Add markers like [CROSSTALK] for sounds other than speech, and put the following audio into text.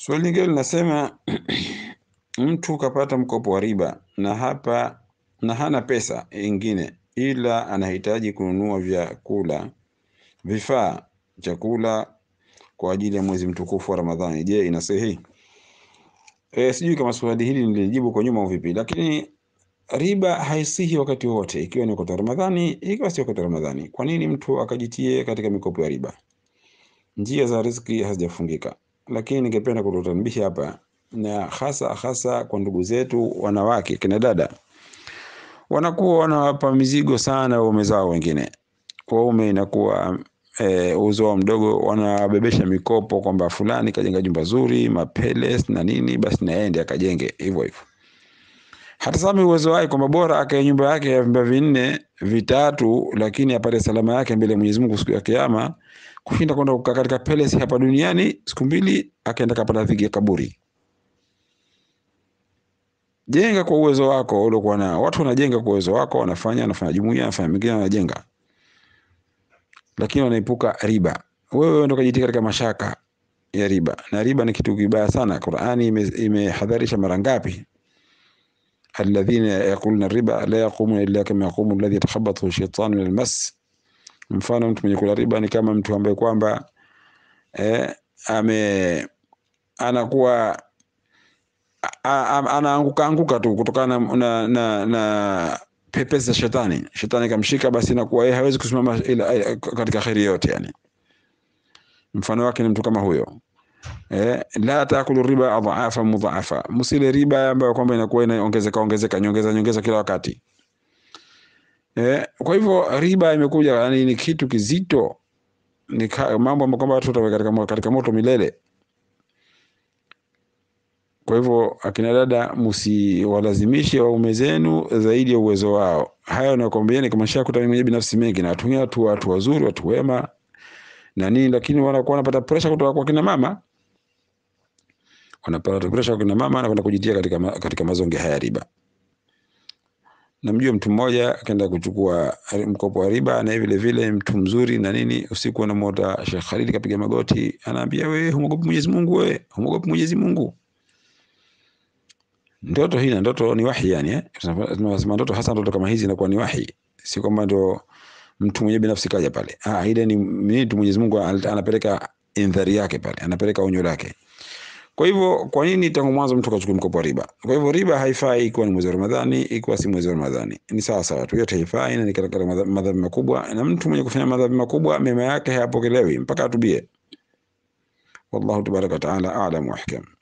Swali lingine linasema [CLEARS THROAT] mtu kapata mkopo wa riba na hapa na hana pesa ingine, ila anahitaji kununua vyakula, vifaa, chakula kwa ajili ya mwezi mtukufu wa Ramadhani. Je, inasahihi? E, sijui kama swali hili nilijibu kwa nyuma au vipi, lakini riba haisihi wakati wote, ikiwa ni wakati wa Ramadhani, ikiwa si wakati wa Ramadhani. Kwa nini mtu akajitie katika mikopo ya riba? Njia za riziki hazijafungika lakini ningependa kututanibisha hapa na hasa hasa kwa ndugu zetu wanawake kina dada wanakuwa wanawapa mizigo sana waume zao wengine waume inakuwa e, eh, uzo wa mdogo wanabebesha mikopo kwamba fulani kajenga jumba zuri mapeles na nini basi naende akajenge hivyo hivyo hatazami uwezo wake kwamba bora akae nyumba yake ya vyumba vinne vitatu, lakini apate salama yake mbele ya Mwenyezi Mungu siku ya Kiyama kushinda kwenda kukaa katika pelesi hapa duniani siku mbili akaenda kapata dhiki ya kaburi. Jenga kwa uwezo wako uliokuwa nao. Watu wanajenga kwa uwezo wako, wanafanya wanafanya jumuiya, wanafanya mengine, wanajenga, lakini wanaepuka riba. Wewe ndio kajitia katika mashaka ya riba, na riba ni kitu kibaya sana. Qur'ani imehadharisha ime mara ngapi? الذين يقولون الربا la yaqumu illa kama yaqumu alladhi yatakhabbathu shaytanu min almas. Mfano, mtu mwenye kula riba ni kama mtu ambaye kwamba eh, ame anakuwa anaanguka anguka tu kutokana na, na, na pepesi za shetani. Shetani kamshika, basi inakuwa yeye hawezi kusimama ila katika kheri yote. Yani mfano wake ni mtu kama huyo eh, la taakulu riba adhafa mudhaafa, msile riba ambayo kwamba inakuwa inaongezeka ongezeka nyongeza nyongeza kila wakati eh. Kwa hivyo riba imekuja yani ni kitu kizito, ni mambo ambayo kwamba watu wataweka katika, katika moto milele. Kwa hivyo akina dada, msiwalazimishe waume zenu zaidi ya uwezo wao. Hayo ni kama shakuta mimi binafsi mengi na watu watu wazuri watu wema na nini, lakini wanakuwa wanapata pressure kutoka kwa kina mama wanapata presha kina mama anakwenda kujitia katika, ma, katika mazonge haya riba. Namjua mtu mmoja akaenda kuchukua mkopo wa riba, na vile vile mtu mzuri na nini. Usiku anamwota Sheikh Khalid kapiga magoti, anaambia we, humogopi Mwenyezi Mungu, we, humogopi Mwenyezi Mungu. Ndoto hii na ndoto ni wahi, yani eh, tunasema ndoto, hasa ndoto kama hizi inakuwa ni wahi, si kwamba ndo mtu mwenyewe binafsi kaja pale. Ah, ile ni mtu Mwenyezi Mungu anapeleka indhari yake pale, anapeleka onyo lake. Kwa hivyo kwa nini tangu mwanzo mtu kachukua mkopo wa riba? Kwa hivyo riba haifai ikiwa ni mwezi wa Ramadhani, ikiwa si mwezi wa Ramadhani. Ni sawa sawa tu. Yote haifai na ni katika madhambi makubwa na mtu mwenye kufanya madhambi makubwa mema yake hayapokelewi mpaka atubie. Wallahu tabaraka wa taala a'lam wa ahkam.